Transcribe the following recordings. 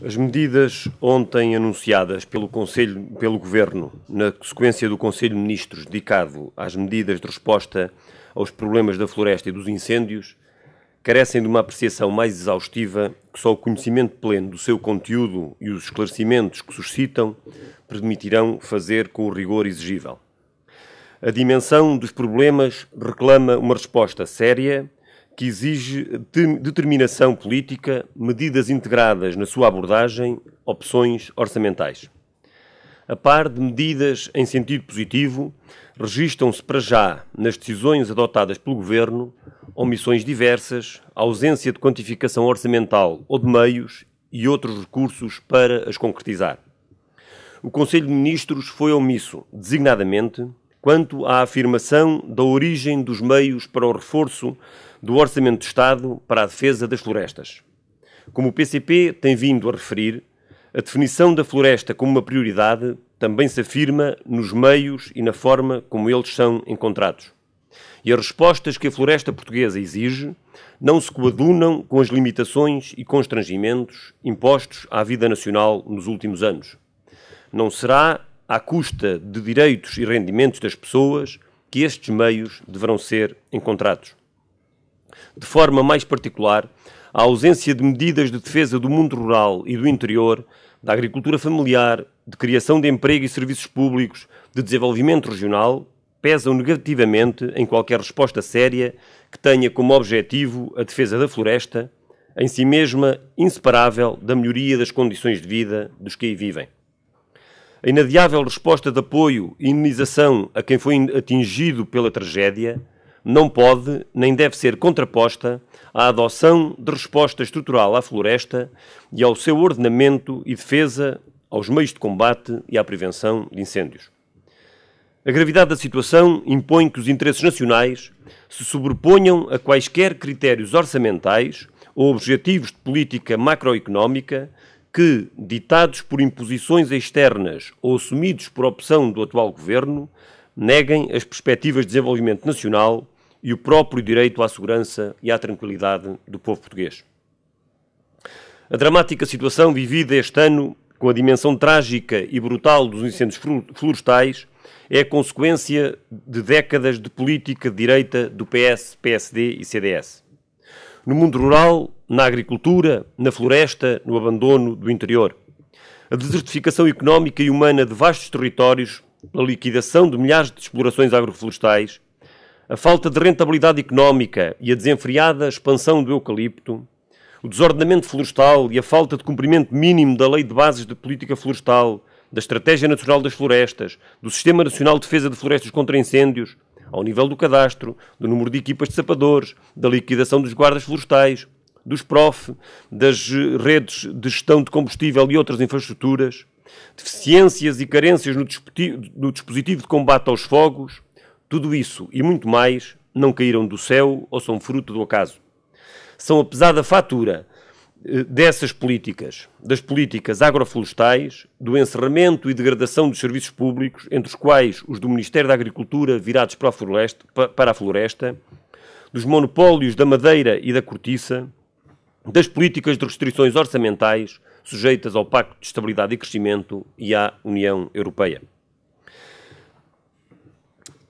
As medidas ontem anunciadas pelo Conselho, pelo Governo, na sequência do Conselho de Ministros dedicado às medidas de resposta aos problemas da floresta e dos incêndios, carecem de uma apreciação mais exaustiva que só o conhecimento pleno do seu conteúdo e os esclarecimentos que suscitam permitirão fazer com o rigor exigível. A dimensão dos problemas reclama uma resposta séria que exige determinação política, medidas integradas na sua abordagem, opções orçamentais. A par de medidas em sentido positivo, registam-se para já, nas decisões adotadas pelo Governo, omissões diversas, ausência de quantificação orçamental ou de meios e outros recursos para as concretizar. O Conselho de Ministros foi omisso, designadamente, quanto à afirmação da origem dos meios para o reforço do Orçamento de Estado para a defesa das florestas. Como o PCP tem vindo a referir, a definição da floresta como uma prioridade também se afirma nos meios e na forma como eles são encontrados. E as respostas que a floresta portuguesa exige não se coadunam com as limitações e constrangimentos impostos à vida nacional nos últimos anos. Não será à custa de direitos e rendimentos das pessoas que estes meios deverão ser encontrados. De forma mais particular, a ausência de medidas de defesa do mundo rural e do interior, da agricultura familiar, de criação de emprego e serviços públicos, de desenvolvimento regional, pesam negativamente em qualquer resposta séria que tenha como objetivo a defesa da floresta, em si mesma inseparável da melhoria das condições de vida dos que aí vivem. A inadiável resposta de apoio e indenização a quem foi atingido pela tragédia não pode nem deve ser contraposta à adoção de resposta estrutural à floresta e ao seu ordenamento e defesa, aos meios de combate e à prevenção de incêndios. A gravidade da situação impõe que os interesses nacionais se sobreponham a quaisquer critérios orçamentais ou objetivos de política macroeconómica que, ditados por imposições externas ou assumidos por opção do atual governo, neguem as perspectivas de desenvolvimento nacional e o próprio direito à segurança e à tranquilidade do povo português. A dramática situação vivida este ano, com a dimensão trágica e brutal dos incêndios florestais, é consequência de décadas de política de direita do PS, PSD e CDS. No mundo rural, na agricultura, na floresta, no abandono do interior. A desertificação económica e humana de vastos territórios pela liquidação de milhares de explorações agroflorestais, a falta de rentabilidade económica e a desenfreada expansão do eucalipto, o desordenamento florestal e a falta de cumprimento mínimo da Lei de Bases de Política Florestal, da Estratégia Nacional das Florestas, do Sistema Nacional de Defesa de Florestas contra Incêndios, ao nível do cadastro, do número de equipas de sapadores, da liquidação dos guardas florestais, dos PROF, das redes de gestão de combustível e outras infraestruturas. Deficiências e carências no, no dispositivo de combate aos fogos, tudo isso e muito mais não caíram do céu ou são fruto do acaso. São a pesada fatura eh, dessas políticas, das políticas agroflorestais, do encerramento e degradação dos serviços públicos, entre os quais os do Ministério da Agricultura virados para a floresta, para a floresta dos monopólios da madeira e da cortiça, das políticas de restrições orçamentais, sujeitas ao Pacto de Estabilidade e Crescimento e à União Europeia.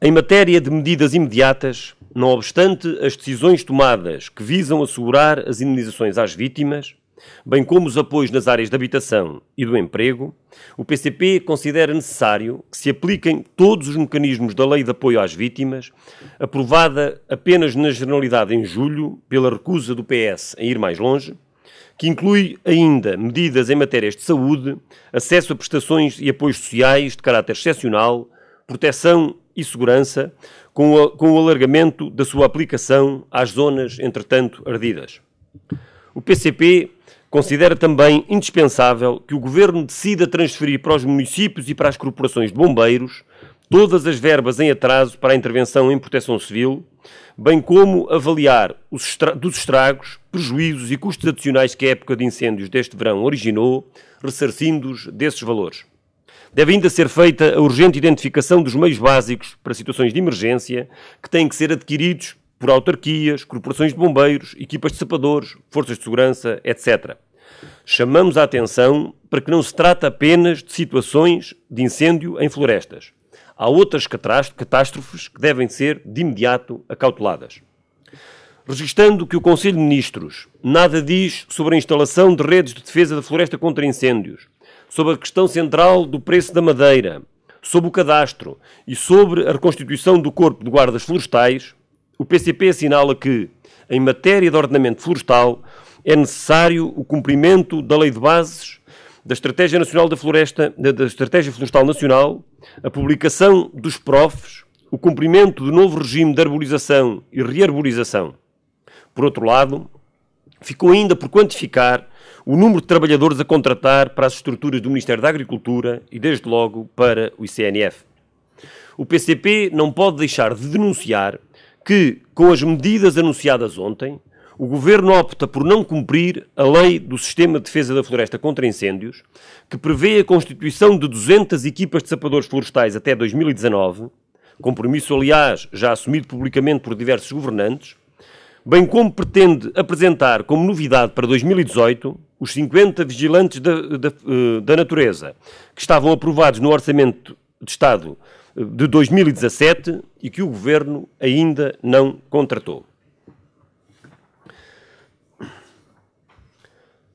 Em matéria de medidas imediatas, não obstante as decisões tomadas que visam assegurar as indenizações às vítimas, bem como os apoios nas áreas da habitação e do emprego, o PCP considera necessário que se apliquem todos os mecanismos da Lei de Apoio às Vítimas, aprovada apenas na Generalidade em julho pela recusa do PS a ir mais longe, que inclui ainda medidas em matérias de saúde, acesso a prestações e apoios sociais de caráter excepcional, proteção e segurança, com o, com o alargamento da sua aplicação às zonas, entretanto, ardidas. O PCP considera também indispensável que o Governo decida transferir para os municípios e para as corporações de bombeiros todas as verbas em atraso para a intervenção em proteção civil, bem como avaliar os estra dos estragos, prejuízos e custos adicionais que a época de incêndios deste verão originou, ressarcindo-os desses valores. Deve ainda ser feita a urgente identificação dos meios básicos para situações de emergência que têm que ser adquiridos por autarquias, corporações de bombeiros, equipas de sapadores, forças de segurança, etc. Chamamos a atenção para que não se trata apenas de situações de incêndio em florestas há outras catástrofes que devem ser de imediato acauteladas. Registando que o Conselho de Ministros nada diz sobre a instalação de redes de defesa da floresta contra incêndios, sobre a questão central do preço da madeira, sobre o cadastro e sobre a reconstituição do Corpo de Guardas Florestais, o PCP assinala que, em matéria de ordenamento florestal, é necessário o cumprimento da Lei de Bases da Estratégia Nacional da Floresta, da Estratégia Florestal Nacional, a publicação dos profs, o cumprimento do novo regime de arborização e rearborização. Por outro lado, ficou ainda por quantificar o número de trabalhadores a contratar para as estruturas do Ministério da Agricultura e, desde logo, para o ICNF. O PCP não pode deixar de denunciar que, com as medidas anunciadas ontem, o Governo opta por não cumprir a lei do Sistema de Defesa da Floresta contra Incêndios, que prevê a constituição de 200 equipas de sapadores florestais até 2019, compromisso, aliás, já assumido publicamente por diversos governantes, bem como pretende apresentar como novidade para 2018 os 50 vigilantes da, da, eh, da natureza, que estavam aprovados no Orçamento de Estado eh, de 2017 e que o Governo ainda não contratou.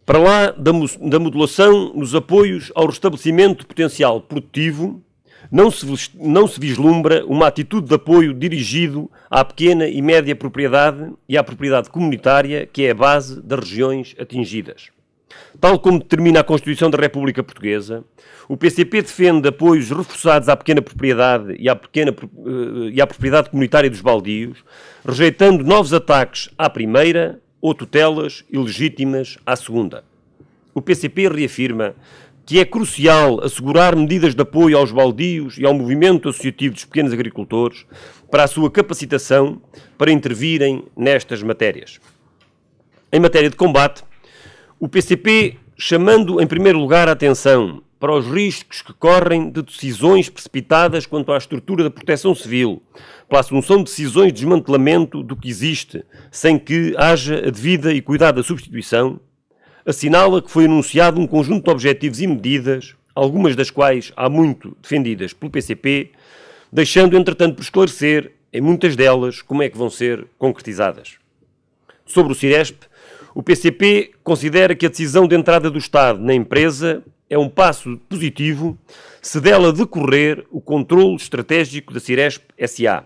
Para lá da, da modulação nos apoios ao restabelecimento do potencial produtivo, não se, não se vislumbra uma atitude de apoio dirigido à pequena e média propriedade e à propriedade comunitária, que é a base das regiões atingidas. Tal como determina a Constituição da República Portuguesa, o PCP defende apoios reforçados à pequena propriedade e à, pequena, eh, e à propriedade comunitária dos baldios, rejeitando novos ataques à primeira, ou tutelas ilegítimas à segunda. O PCP reafirma que é crucial assegurar medidas de apoio aos baldios e ao movimento associativo dos pequenos agricultores para a sua capacitação para intervirem nestas matérias. Em matéria de combate, o PCP chamando em primeiro lugar a atenção para os riscos que correm de decisões precipitadas quanto à estrutura da proteção civil, pela assunção de decisões de desmantelamento do que existe, sem que haja a devida e cuidada substituição, assinala que foi anunciado um conjunto de objetivos e medidas, algumas das quais há muito defendidas pelo PCP, deixando, entretanto, por esclarecer, em muitas delas, como é que vão ser concretizadas. Sobre o Ciresp, o PCP considera que a decisão de entrada do Estado na empresa é um passo positivo se dela decorrer o controle estratégico da Ciresp SA.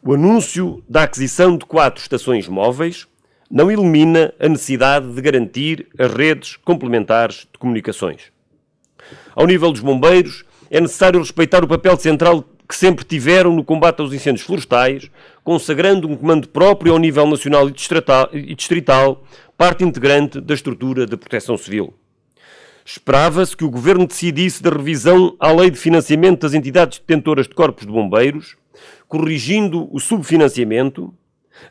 O anúncio da aquisição de quatro estações móveis não elimina a necessidade de garantir as redes complementares de comunicações. Ao nível dos bombeiros, é necessário respeitar o papel central que sempre tiveram no combate aos incêndios florestais, consagrando um comando próprio ao nível nacional e distrital, parte integrante da estrutura da proteção civil. Esperava-se que o Governo decidisse da revisão à Lei de Financiamento das Entidades Detentoras de Corpos de Bombeiros, corrigindo o subfinanciamento,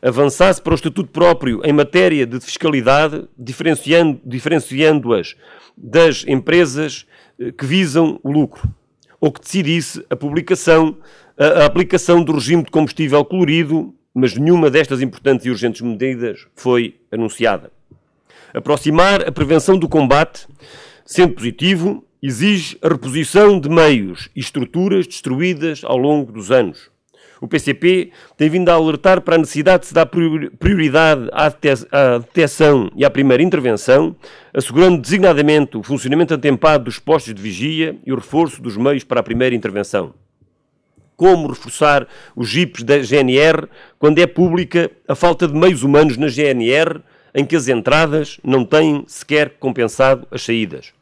avançasse para o Estatuto próprio em matéria de fiscalidade, diferenciando-as diferenciando das empresas eh, que visam o lucro ou que decidisse a publicação, a, a aplicação do regime de combustível colorido, mas nenhuma destas importantes e urgentes medidas foi anunciada. Aproximar a prevenção do combate, sendo positivo, exige a reposição de meios e estruturas destruídas ao longo dos anos. O PCP tem vindo a alertar para a necessidade de se dar prioridade à detecção e à primeira intervenção, assegurando designadamente o funcionamento atempado dos postos de vigia e o reforço dos meios para a primeira intervenção. Como reforçar os jipes da GNR quando é pública a falta de meios humanos na GNR, em que as entradas não têm sequer compensado as saídas?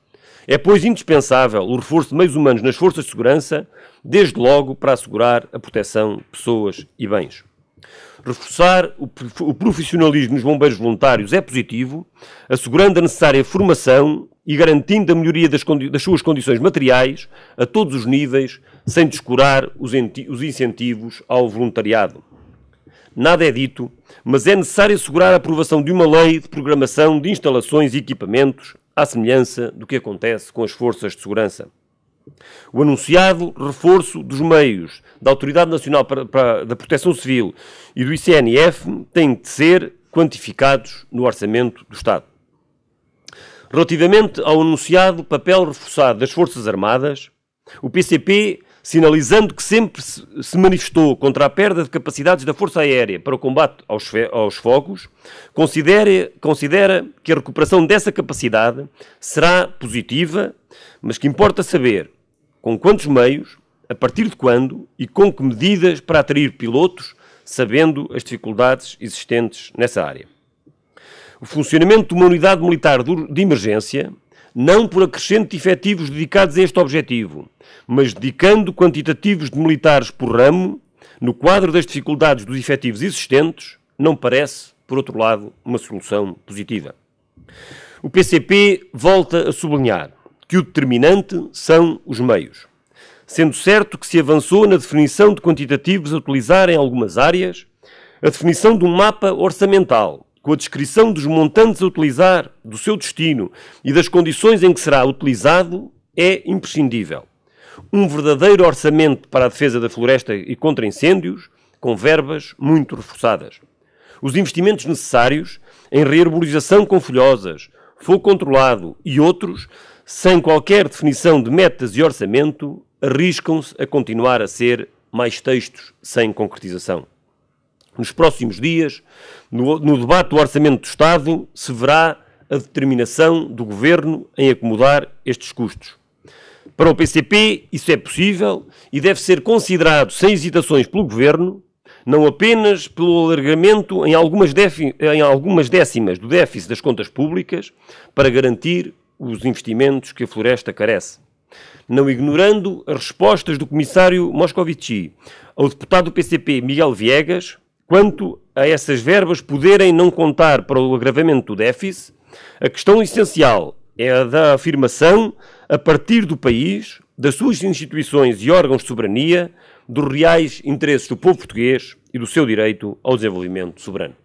É, pois, indispensável o reforço de meios humanos nas forças de segurança, desde logo para assegurar a proteção de pessoas e bens. Reforçar o profissionalismo dos bombeiros voluntários é positivo, assegurando a necessária formação e garantindo a melhoria das, das suas condições materiais a todos os níveis, sem descurar os, os incentivos ao voluntariado. Nada é dito, mas é necessário assegurar a aprovação de uma lei de programação de instalações e equipamentos à semelhança do que acontece com as forças de segurança. O anunciado reforço dos meios da Autoridade Nacional para, para, da Proteção Civil e do ICNF tem de ser quantificados no orçamento do Estado. Relativamente ao anunciado papel reforçado das Forças Armadas, o PCP sinalizando que sempre se manifestou contra a perda de capacidades da Força Aérea para o combate aos, aos fogos, considera, considera que a recuperação dessa capacidade será positiva, mas que importa saber com quantos meios, a partir de quando e com que medidas para atrair pilotos, sabendo as dificuldades existentes nessa área. O funcionamento de uma unidade militar de emergência não por acrescente de efetivos dedicados a este objetivo, mas dedicando quantitativos de militares por ramo, no quadro das dificuldades dos efetivos existentes, não parece, por outro lado, uma solução positiva. O PCP volta a sublinhar que o determinante são os meios. Sendo certo que se avançou na definição de quantitativos a utilizar em algumas áreas, a definição de um mapa orçamental com a descrição dos montantes a utilizar, do seu destino e das condições em que será utilizado, é imprescindível. Um verdadeiro orçamento para a defesa da floresta e contra incêndios, com verbas muito reforçadas. Os investimentos necessários em rearborização com folhosas, fogo controlado e outros, sem qualquer definição de metas e orçamento, arriscam-se a continuar a ser mais textos sem concretização. Nos próximos dias, no, no debate do Orçamento do Estado, se verá a determinação do Governo em acomodar estes custos. Para o PCP, isso é possível e deve ser considerado sem hesitações pelo Governo, não apenas pelo alargamento em algumas, em algumas décimas do déficit das contas públicas para garantir os investimentos que a floresta carece. Não ignorando as respostas do comissário Moscovici ao deputado do PCP Miguel Viegas, quanto a essas verbas poderem não contar para o agravamento do déficit, a questão essencial é a da afirmação, a partir do país, das suas instituições e órgãos de soberania, dos reais interesses do povo português e do seu direito ao desenvolvimento soberano.